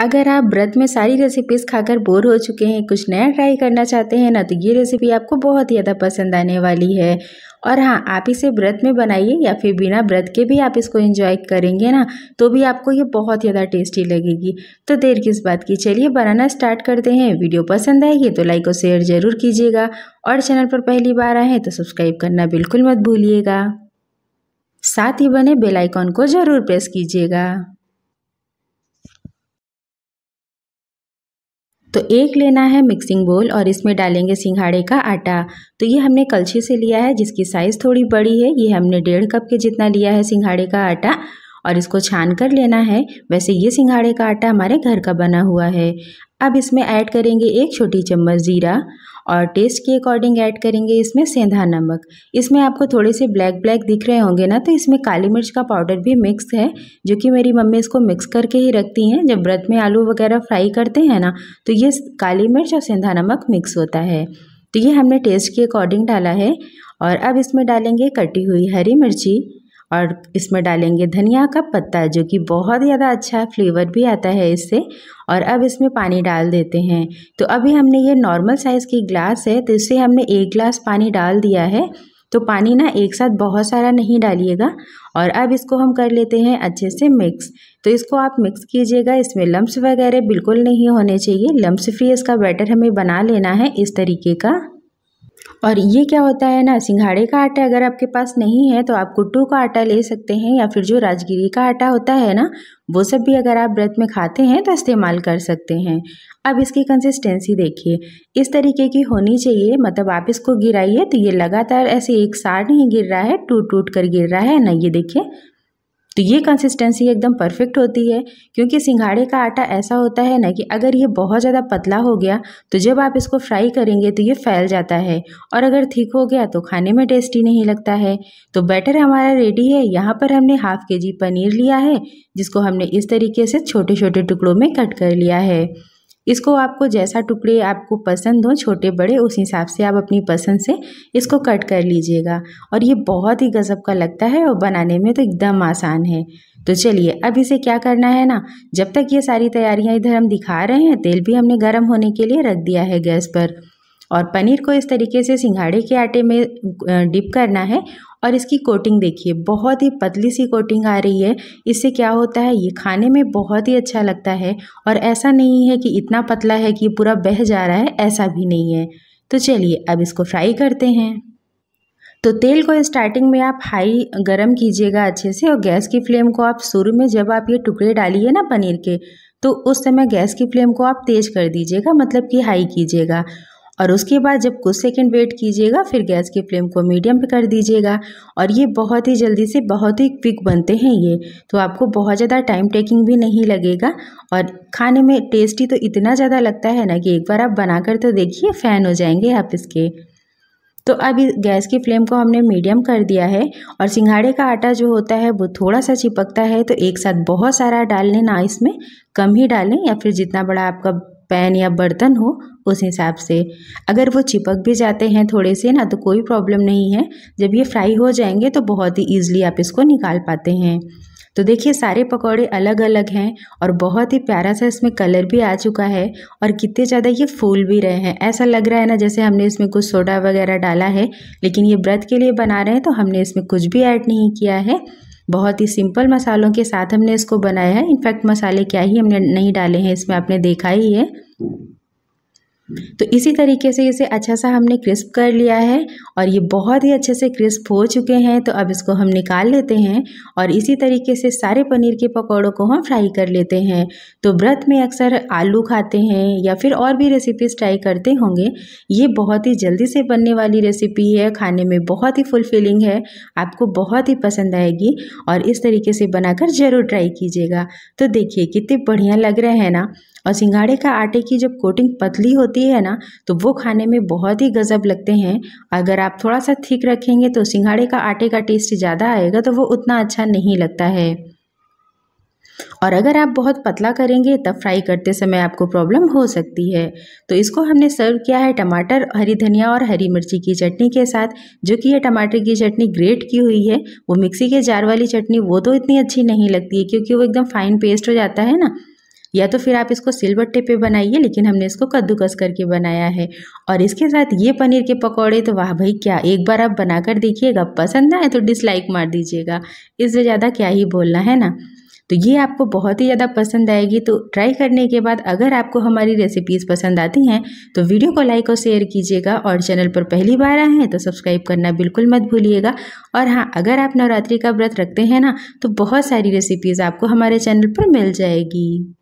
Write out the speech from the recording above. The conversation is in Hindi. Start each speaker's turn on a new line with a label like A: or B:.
A: अगर आप व्रत में सारी रेसिपीज़ खाकर बोर हो चुके हैं कुछ नया ट्राई करना चाहते हैं ना तो ये रेसिपी आपको बहुत ही ज़्यादा पसंद आने वाली है और हाँ आप इसे व्रत में बनाइए या फिर बिना व्रत के भी आप इसको एंजॉय करेंगे ना तो भी आपको ये बहुत ज़्यादा टेस्टी लगेगी तो देर किस बात की चलिए बनाना स्टार्ट करते हैं वीडियो पसंद आएगी तो लाइक और शेयर ज़रूर कीजिएगा और चैनल पर पहली बार आए हैं तो सब्सक्राइब करना बिल्कुल मत भूलिएगा साथ ही बने बेलाइकॉन को ज़रूर प्रेस कीजिएगा तो एक लेना है मिक्सिंग बोल और इसमें डालेंगे सिंघाड़े का आटा तो ये हमने कलछी से लिया है जिसकी साइज़ थोड़ी बड़ी है ये हमने डेढ़ कप के जितना लिया है सिंघाड़े का आटा और इसको छान कर लेना है वैसे ये सिंघाड़े का आटा हमारे घर का बना हुआ है अब इसमें ऐड करेंगे एक छोटी चम्मच ज़ीरा और टेस्ट के अकॉर्डिंग ऐड करेंगे इसमें सेंधा नमक इसमें आपको थोड़े से ब्लैक ब्लैक दिख रहे होंगे ना तो इसमें काली मिर्च का पाउडर भी मिक्स है जो कि मेरी मम्मी इसको मिक्स करके ही रखती हैं जब व्रत में आलू वगैरह फ्राई करते हैं ना तो ये काली मिर्च और सेंधा नमक मिक्स होता है तो ये हमने टेस्ट के अकॉर्डिंग डाला है और अब इसमें डालेंगे कटी हुई हरी मिर्ची और इसमें डालेंगे धनिया का पत्ता जो कि बहुत ज़्यादा अच्छा फ्लेवर भी आता है इससे और अब इसमें पानी डाल देते हैं तो अभी हमने ये नॉर्मल साइज़ की ग्लास है तो इससे हमने एक ग्लास पानी डाल दिया है तो पानी ना एक साथ बहुत सारा नहीं डालिएगा और अब इसको हम कर लेते हैं अच्छे से मिक्स तो इसको आप मिक्स कीजिएगा इसमें लम्ब्स वगैरह बिल्कुल नहीं होने चाहिए लम्ब्स फ्री इसका बैटर हमें बना लेना है इस तरीके का और ये क्या होता है ना सिंघाड़े का आटा अगर आपके पास नहीं है तो आप कुट्टू का आटा ले सकते हैं या फिर जो राजगिरी का आटा होता है ना वो सब भी अगर आप व्रत में खाते हैं तो इस्तेमाल कर सकते हैं अब इसकी कंसिस्टेंसी देखिए इस तरीके की होनी चाहिए मतलब आप इसको गिराइए तो ये लगातार ऐसे एक सार नहीं गिर रहा है टूट टूट कर गिर रहा है ना ये देखिए तो ये कंसिस्टेंसी एकदम परफेक्ट होती है क्योंकि सिंघाड़े का आटा ऐसा होता है ना कि अगर ये बहुत ज़्यादा पतला हो गया तो जब आप इसको फ्राई करेंगे तो ये फैल जाता है और अगर ठीक हो गया तो खाने में टेस्टी नहीं लगता है तो बैटर हमारा रेडी है यहाँ पर हमने हाफ के जी पनीर लिया है जिसको हमने इस तरीके से छोटे छोटे टुकड़ों में कट कर लिया है इसको आपको जैसा टुकड़े आपको पसंद हो छोटे बड़े उस हिसाब से आप अपनी पसंद से इसको कट कर लीजिएगा और ये बहुत ही गज़ब का लगता है और बनाने में तो एकदम आसान है तो चलिए अब इसे क्या करना है ना जब तक ये सारी तैयारियां इधर हम दिखा रहे हैं तेल भी हमने गर्म होने के लिए रख दिया है गैस पर और पनीर को इस तरीके से सिंघाड़े के आटे में डिप करना है और इसकी कोटिंग देखिए बहुत ही पतली सी कोटिंग आ रही है इससे क्या होता है ये खाने में बहुत ही अच्छा लगता है और ऐसा नहीं है कि इतना पतला है कि पूरा बह जा रहा है ऐसा भी नहीं है तो चलिए अब इसको फ्राई करते हैं तो तेल को स्टार्टिंग में आप हाई गरम कीजिएगा अच्छे से और गैस की फ्लेम को आप शुरू में जब आप ये टुकड़े डालिए ना पनीर के तो उस समय गैस की फ्लेम को आप तेज़ कर दीजिएगा मतलब कि हाई कीजिएगा और उसके बाद जब कुछ सेकंड वेट कीजिएगा फिर गैस की फ्लेम को मीडियम पे कर दीजिएगा और ये बहुत ही जल्दी से बहुत ही क्विक बनते हैं ये तो आपको बहुत ज़्यादा टाइम टेकिंग भी नहीं लगेगा और खाने में टेस्टी तो इतना ज़्यादा लगता है ना कि एक बार आप बनाकर तो देखिए फ़ैन हो जाएंगे आप इसके तो अब गैस की फ्लेम को हमने मीडियम कर दिया है और सिंघाड़े का आटा जो होता है वो थोड़ा सा चिपकता है तो एक साथ बहुत सारा डाल लेना इसमें कम ही डालें या फिर जितना बड़ा आपका पैन या बर्तन हो उस हिसाब से अगर वो चिपक भी जाते हैं थोड़े से ना तो कोई प्रॉब्लम नहीं है जब ये फ्राई हो जाएंगे तो बहुत ही ईजिली आप इसको निकाल पाते हैं तो देखिए सारे पकौड़े अलग अलग हैं और बहुत ही प्यारा सा इसमें कलर भी आ चुका है और कितने ज़्यादा ये फूल भी रहे हैं ऐसा लग रहा है ना जैसे हमने इसमें कुछ सोडा वगैरह डाला है लेकिन ये व्रत के लिए बना रहे हैं तो हमने इसमें कुछ भी ऐड नहीं किया है बहुत ही सिंपल मसालों के साथ हमने इसको बनाया है इनफैक्ट मसाले क्या ही हमने नहीं डाले हैं इसमें आपने देखा ही है तो इसी तरीके से इसे अच्छा सा हमने क्रिस्प कर लिया है और ये बहुत ही अच्छे से क्रिस्प हो चुके हैं तो अब इसको हम निकाल लेते हैं और इसी तरीके से सारे पनीर के पकौड़ों को हम फ्राई कर लेते हैं तो व्रत में अक्सर आलू खाते हैं या फिर और भी रेसिपीज ट्राई करते होंगे ये बहुत ही जल्दी से बनने वाली रेसिपी है खाने में बहुत ही फुलफिलिंग है आपको बहुत ही पसंद आएगी और इस तरीके से बनाकर ज़रूर ट्राई कीजिएगा तो देखिए कितने बढ़िया लग रहे हैं ना और सिंघाड़े का आटे की जब कोटिंग पतली होती है ना तो वो खाने में बहुत ही गज़ब लगते हैं अगर आप थोड़ा सा थिक रखेंगे तो सिंघाड़े का आटे का टेस्ट ज़्यादा आएगा तो वो उतना अच्छा नहीं लगता है और अगर आप बहुत पतला करेंगे तब फ्राई करते समय आपको प्रॉब्लम हो सकती है तो इसको हमने सर्व किया है टमाटर हरी धनिया और हरी मिर्ची की चटनी के साथ जो कि ये टमाटर की चटनी ग्रेट की हुई है वो मिक्सी के जार वाली चटनी वो तो इतनी अच्छी नहीं लगती है क्योंकि वो एकदम फाइन पेस्ट हो जाता है ना या तो फिर आप इसको सिलबट्टे पे बनाइए लेकिन हमने इसको कद्दूकस करके बनाया है और इसके साथ ये पनीर के पकौड़े तो वाह भाई क्या एक बार आप बनाकर देखिएगा पसंद आए तो डिसलाइक मार दीजिएगा इससे ज़्यादा क्या ही बोलना है ना तो ये आपको बहुत ही ज़्यादा पसंद आएगी तो ट्राई करने के बाद अगर आपको हमारी रेसिपीज़ पसंद आती हैं तो वीडियो को लाइक और शेयर कीजिएगा और चैनल पर पहली बार आए हैं तो सब्सक्राइब करना बिल्कुल मत भूलिएगा और हाँ अगर आप नवरात्रि का व्रत रखते हैं ना तो बहुत सारी रेसिपीज़ आपको हमारे चैनल पर मिल जाएगी